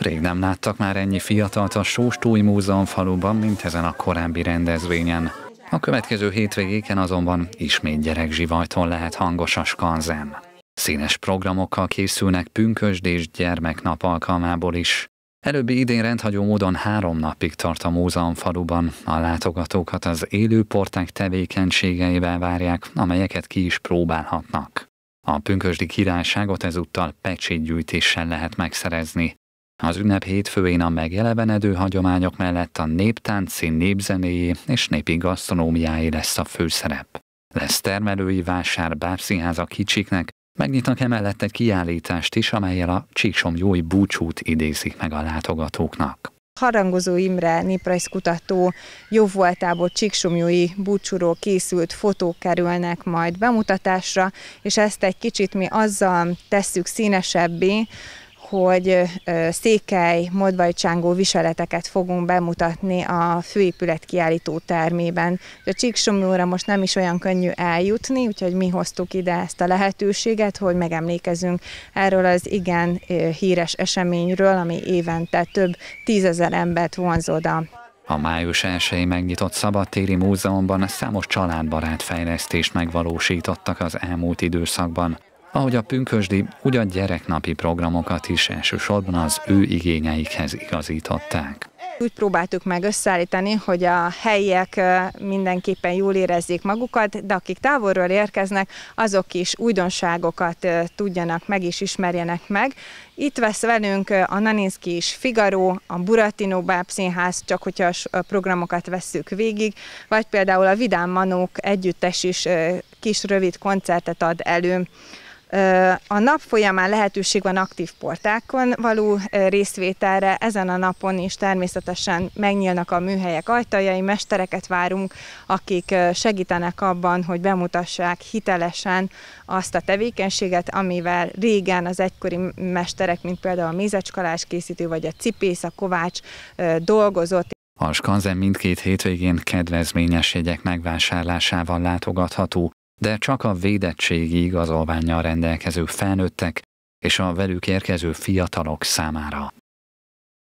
Rég nem láttak már ennyi fiatalt a Sóstói Múzeum faluban, mint ezen a korábbi rendezvényen. A következő hétvégéken azonban ismét gyerekzsivajton lehet hangos a skanzen. Színes programokkal készülnek pünkösd és gyermeknap alkalmából is. Előbbi idén rendhagyó módon három napig tart a múzeum faluban. A látogatókat az élőporták tevékenységeivel várják, amelyeket ki is próbálhatnak. A pünkösdi királyságot ezúttal pecsétgyűjtéssel lehet megszerezni. Az ünnep hétfőjén a megjelenedő hagyományok mellett a néptánci, népzenéi és népi gasztronómiái lesz a főszerep. Lesz termelői vásár, bábszínház a kicsiknek, megnyitnak emellett egy kiállítást is, amelyel a Jói búcsút idézik meg a látogatóknak. Harangozó Imre néprajzkutató voltából csíksomjói búcsúról készült fotók kerülnek majd bemutatásra, és ezt egy kicsit mi azzal tesszük színesebbé, hogy székely, csángó viseleteket fogunk bemutatni a főépület kiállító termében. A Csíksomlóra most nem is olyan könnyű eljutni, úgyhogy mi hoztuk ide ezt a lehetőséget, hogy megemlékezünk erről az igen híres eseményről, ami évente több tízezer embert vonz oda. A május 1 megnyitott szabadtéri múzeumban számos családbarát fejlesztést megvalósítottak az elmúlt időszakban ahogy a pünkösdi, ugyan gyereknapi programokat is elsősorban az ő igényeikhez igazították. Úgy próbáltuk meg összeállítani, hogy a helyiek mindenképpen jól érezzék magukat, de akik távolról érkeznek, azok is újdonságokat tudjanak meg és ismerjenek meg. Itt vesz velünk a Naninski és Figaro, a Buratino Bábszínház, csak hogyha a programokat vesszük végig, vagy például a Vidám Manók együttes is kis rövid koncertet ad elő. A nap folyamán lehetőség van aktív portákon való részvételre, ezen a napon is természetesen megnyílnak a műhelyek ajtajai, mestereket várunk, akik segítenek abban, hogy bemutassák hitelesen azt a tevékenységet, amivel régen az egykori mesterek, mint például a mézecskalás készítő, vagy a cipész, a kovács dolgozott, a skanzen mindkét hétvégén kedvezményes jegyek megvásárlásával látogatható, de csak a védettségi igazolványjal rendelkező felnőttek és a velük érkező fiatalok számára.